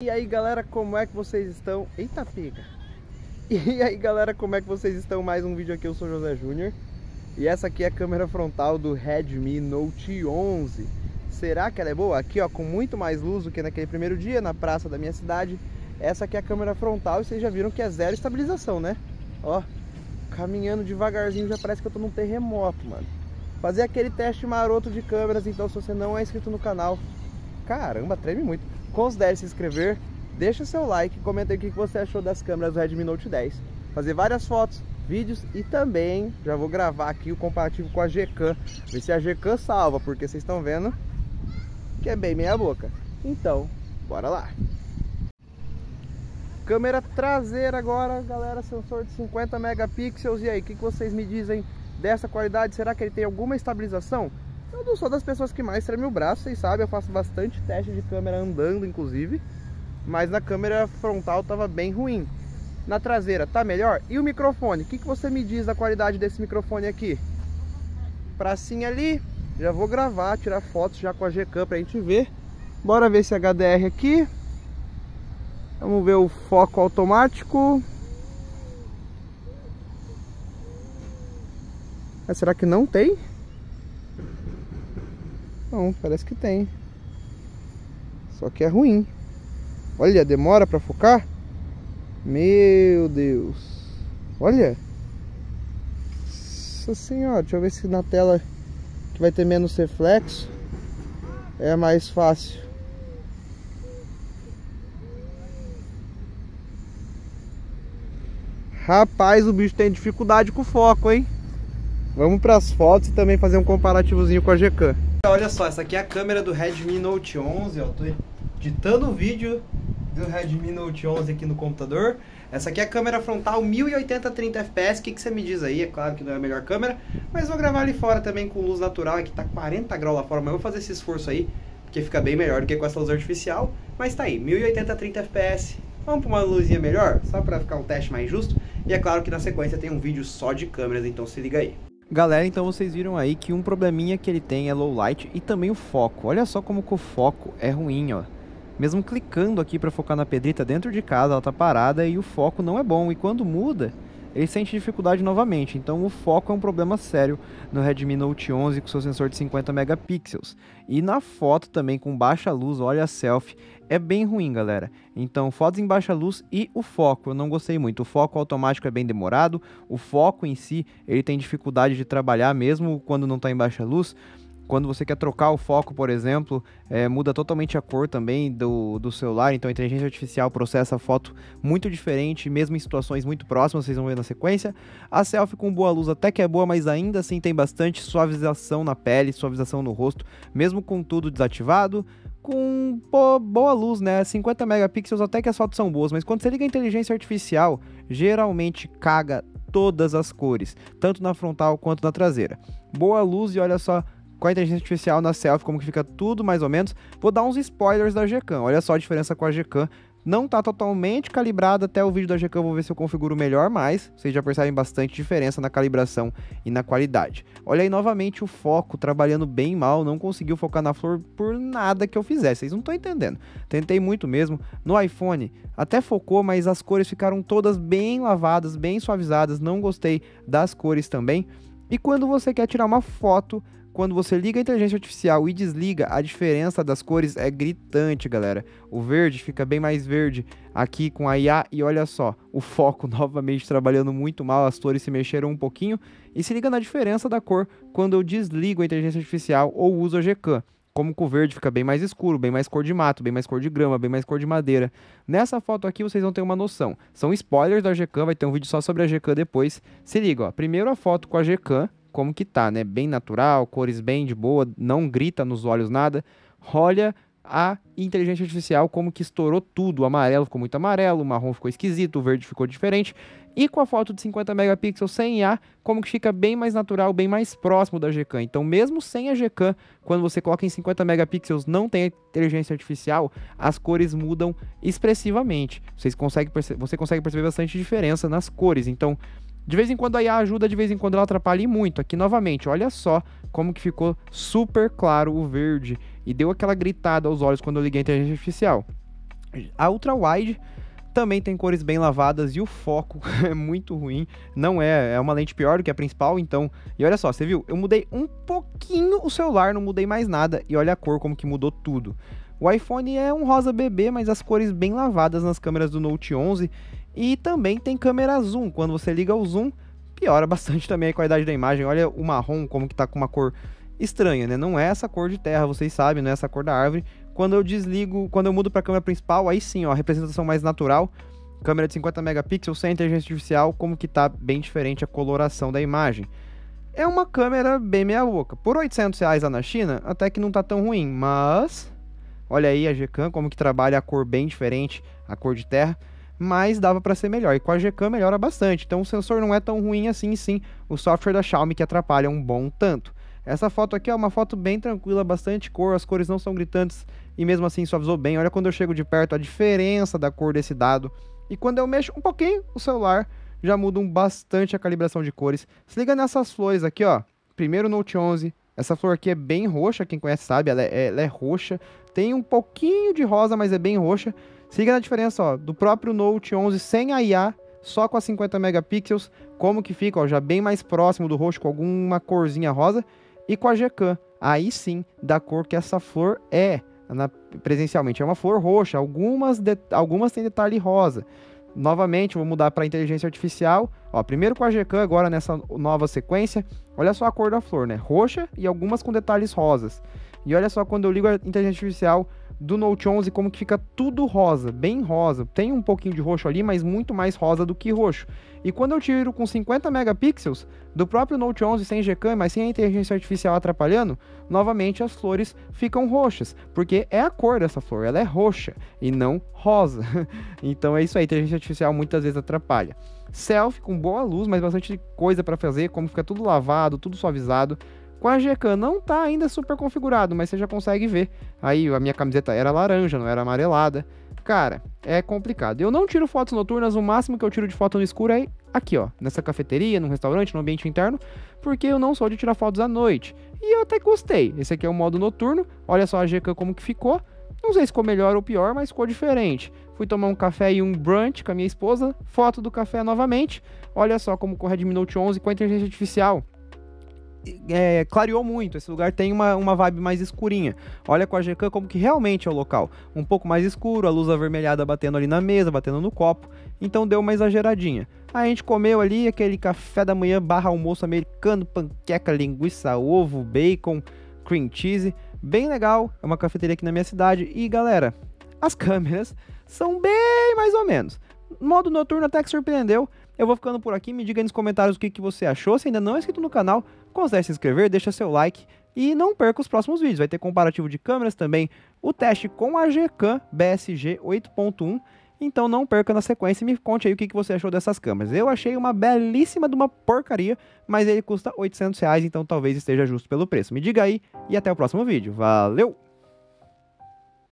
E aí galera, como é que vocês estão? Eita pega! E aí galera, como é que vocês estão? Mais um vídeo aqui, eu sou José Júnior E essa aqui é a câmera frontal do Redmi Note 11 Será que ela é boa? Aqui ó, com muito mais luz do que naquele primeiro dia na praça da minha cidade Essa aqui é a câmera frontal e vocês já viram que é zero estabilização, né? Ó, caminhando devagarzinho já parece que eu tô num terremoto, mano Fazer aquele teste maroto de câmeras, então se você não é inscrito no canal Caramba, treme muito considere se inscrever, deixa seu like, comenta aí o que você achou das câmeras do Redmi Note 10. Fazer várias fotos, vídeos e também já vou gravar aqui o comparativo com a Gcam, ver se a Gcam salva, porque vocês estão vendo que é bem meia boca. Então, bora lá! Câmera traseira agora, galera, sensor de 50 megapixels. E aí, o que, que vocês me dizem dessa qualidade? Será que ele tem alguma estabilização? Eu não sou das pessoas que mais treme o braço, vocês sabem, eu faço bastante teste de câmera andando, inclusive. Mas na câmera frontal tava bem ruim. Na traseira tá melhor? E o microfone? O que, que você me diz da qualidade desse microfone aqui? Pracinha ali, já vou gravar, tirar fotos já com a G-Cam pra gente ver. Bora ver esse HDR aqui. Vamos ver o foco automático. Mas será que não tem? Não, parece que tem. Só que é ruim. Olha, demora para focar. Meu Deus. Olha. Nossa senhora, deixa eu ver se na tela que vai ter menos reflexo é mais fácil. Rapaz, o bicho tem dificuldade com o foco, hein? Vamos para as fotos e também fazer um comparativozinho com a Gecan. Então, olha só, essa aqui é a câmera do Redmi Note 11, ó, tô editando o vídeo do Redmi Note 11 aqui no computador. Essa aqui é a câmera frontal 1080 30 fps, o que, que você me diz aí? É claro que não é a melhor câmera, mas vou gravar ali fora também com luz natural, aqui tá 40 graus lá fora, mas eu vou fazer esse esforço aí, porque fica bem melhor do que com essa luz artificial. Mas tá aí, 1080 30 fps, vamos pra uma luzinha melhor, só pra ficar um teste mais justo. E é claro que na sequência tem um vídeo só de câmeras, então se liga aí. Galera, então vocês viram aí que um probleminha que ele tem é low light e também o foco. Olha só como o foco é ruim, ó. Mesmo clicando aqui para focar na pedrita dentro de casa, ela tá parada e o foco não é bom. E quando muda, ele sente dificuldade novamente. Então o foco é um problema sério no Redmi Note 11 com seu sensor de 50 megapixels. E na foto também com baixa luz, olha a selfie, é bem ruim, galera. Então fotos em baixa luz e o foco, eu não gostei muito. O foco automático é bem demorado, o foco em si, ele tem dificuldade de trabalhar mesmo quando não está em baixa luz. Quando você quer trocar o foco, por exemplo, é, muda totalmente a cor também do, do celular. Então a inteligência artificial processa a foto muito diferente, mesmo em situações muito próximas, vocês vão ver na sequência. A selfie com boa luz até que é boa, mas ainda assim tem bastante suavização na pele, suavização no rosto, mesmo com tudo desativado com boa luz, né? 50 megapixels até que as fotos são boas, mas quando você liga a inteligência artificial, geralmente caga todas as cores, tanto na frontal quanto na traseira. Boa luz e olha só, com a inteligência artificial na selfie, como que fica tudo mais ou menos. Vou dar uns spoilers da Gcam. Olha só a diferença com a Gcam. Não está totalmente calibrada até o vídeo da Gcam, vou ver se eu configuro melhor, mas vocês já percebem bastante diferença na calibração e na qualidade. Olha aí novamente o foco trabalhando bem mal, não conseguiu focar na flor por nada que eu fizesse, vocês não estão entendendo. Tentei muito mesmo, no iPhone até focou, mas as cores ficaram todas bem lavadas, bem suavizadas, não gostei das cores também. E quando você quer tirar uma foto quando você liga a inteligência artificial e desliga, a diferença das cores é gritante, galera. O verde fica bem mais verde aqui com a IA e olha só, o foco novamente trabalhando muito mal, as cores se mexeram um pouquinho. E se liga na diferença da cor quando eu desligo a inteligência artificial ou uso a GCAM como com o verde fica bem mais escuro, bem mais cor de mato, bem mais cor de grama, bem mais cor de madeira. Nessa foto aqui vocês vão ter uma noção. São spoilers da GCAM, vai ter um vídeo só sobre a GCAM depois. Se liga, ó. Primeiro a foto com a GCAM, como que tá, né? Bem natural, cores bem de boa, não grita nos olhos nada. Olha a inteligência artificial como que estourou tudo. O amarelo ficou muito amarelo, o marrom ficou esquisito, o verde ficou diferente. E com a foto de 50 megapixels sem IA, como que fica bem mais natural, bem mais próximo da Gcam. Então, mesmo sem a Gcam, quando você coloca em 50 megapixels, não tem inteligência artificial, as cores mudam expressivamente. Vocês conseguem você consegue perceber bastante diferença nas cores. Então, de vez em quando a IA ajuda, de vez em quando ela atrapalha e muito. Aqui novamente, olha só como que ficou super claro o verde e deu aquela gritada aos olhos quando eu liguei a inteligência artificial. A ultra wide também tem cores bem lavadas e o foco é muito ruim. Não é, é uma lente pior do que a principal, então. E olha só, você viu? Eu mudei um pouquinho o celular, não mudei mais nada e olha a cor como que mudou tudo. O iPhone é um rosa bebê, mas as cores bem lavadas nas câmeras do Note 11 e também tem câmera zoom. Quando você liga o zoom, piora bastante também a qualidade da imagem. Olha o marrom como que tá com uma cor estranha, né? Não é essa cor de terra, vocês sabem, não é essa cor da árvore. Quando eu desligo, quando eu mudo para a câmera principal, aí sim, ó, a representação mais natural. Câmera de 50 megapixels sem inteligência artificial, como que tá bem diferente a coloração da imagem. É uma câmera bem meia boca. Por 800 reais lá na China, até que não tá tão ruim, mas... Olha aí a Gcam, como que trabalha a cor bem diferente, a cor de terra mas dava para ser melhor. E com a GCam melhora bastante, então o sensor não é tão ruim assim, sim, o software da Xiaomi que atrapalha um bom tanto. Essa foto aqui é uma foto bem tranquila, bastante cor, as cores não são gritantes e mesmo assim suavizou bem. Olha quando eu chego de perto a diferença da cor desse dado. E quando eu mexo um pouquinho o celular, já muda bastante a calibração de cores. Se liga nessas flores aqui, ó. Primeiro Note 11, essa flor aqui é bem roxa, quem conhece sabe, ela é, ela é roxa. Tem um pouquinho de rosa, mas é bem roxa. Siga a diferença ó, do próprio Note 11 sem a IA, só com as 50 megapixels, como que fica, ó, já bem mais próximo do roxo com alguma corzinha rosa, e com a Gcam, aí sim, da cor que essa flor é, na, presencialmente. É uma flor roxa, algumas, de, algumas têm detalhe rosa. Novamente, vou mudar para inteligência artificial. Ó, primeiro com a Gcam, agora nessa nova sequência. Olha só a cor da flor, né? Roxa e algumas com detalhes rosas. E olha só quando eu ligo a inteligência artificial, do Note 11 como que fica tudo rosa, bem rosa. Tem um pouquinho de roxo ali, mas muito mais rosa do que roxo. E quando eu tiro com 50 megapixels do próprio Note 11 sem Gcam, mas sem a inteligência artificial atrapalhando, novamente as flores ficam roxas, porque é a cor dessa flor, ela é roxa e não rosa. então é isso aí, a inteligência artificial muitas vezes atrapalha. Selfie com boa luz, mas bastante coisa para fazer, como fica tudo lavado, tudo suavizado. Com a Gcam não tá ainda super configurado, mas você já consegue ver. Aí a minha camiseta era laranja, não era amarelada. Cara, é complicado. Eu não tiro fotos noturnas, o máximo que eu tiro de foto no escuro é aqui, ó, nessa cafeteria, num restaurante, no ambiente interno, porque eu não sou de tirar fotos à noite. E eu até gostei. Esse aqui é o modo noturno. Olha só a Gcam como que ficou. Não sei se ficou melhor ou pior, mas ficou diferente. Fui tomar um café e um brunch com a minha esposa. Foto do café novamente. Olha só como corre a Redmi 11 com a inteligência artificial é, clareou muito. Esse lugar tem uma, uma vibe mais escurinha. Olha com a Jecan como que realmente é o local. Um pouco mais escuro, a luz avermelhada batendo ali na mesa, batendo no copo. Então deu uma exageradinha. Aí a gente comeu ali aquele café da manhã barra almoço americano, panqueca, linguiça, ovo, bacon, cream cheese. Bem legal, é uma cafeteria aqui na minha cidade. E galera, as câmeras são bem mais ou menos. Modo noturno até que surpreendeu, eu vou ficando por aqui, me diga aí nos comentários o que, que você achou. Se ainda não é inscrito no canal, considere se inscrever, deixa seu like e não perca os próximos vídeos. Vai ter comparativo de câmeras também, o teste com a Gcam BSG 8.1. Então não perca na sequência e me conte aí o que, que você achou dessas câmeras. Eu achei uma belíssima de uma porcaria, mas ele custa 800 reais, então talvez esteja justo pelo preço. Me diga aí e até o próximo vídeo. Valeu!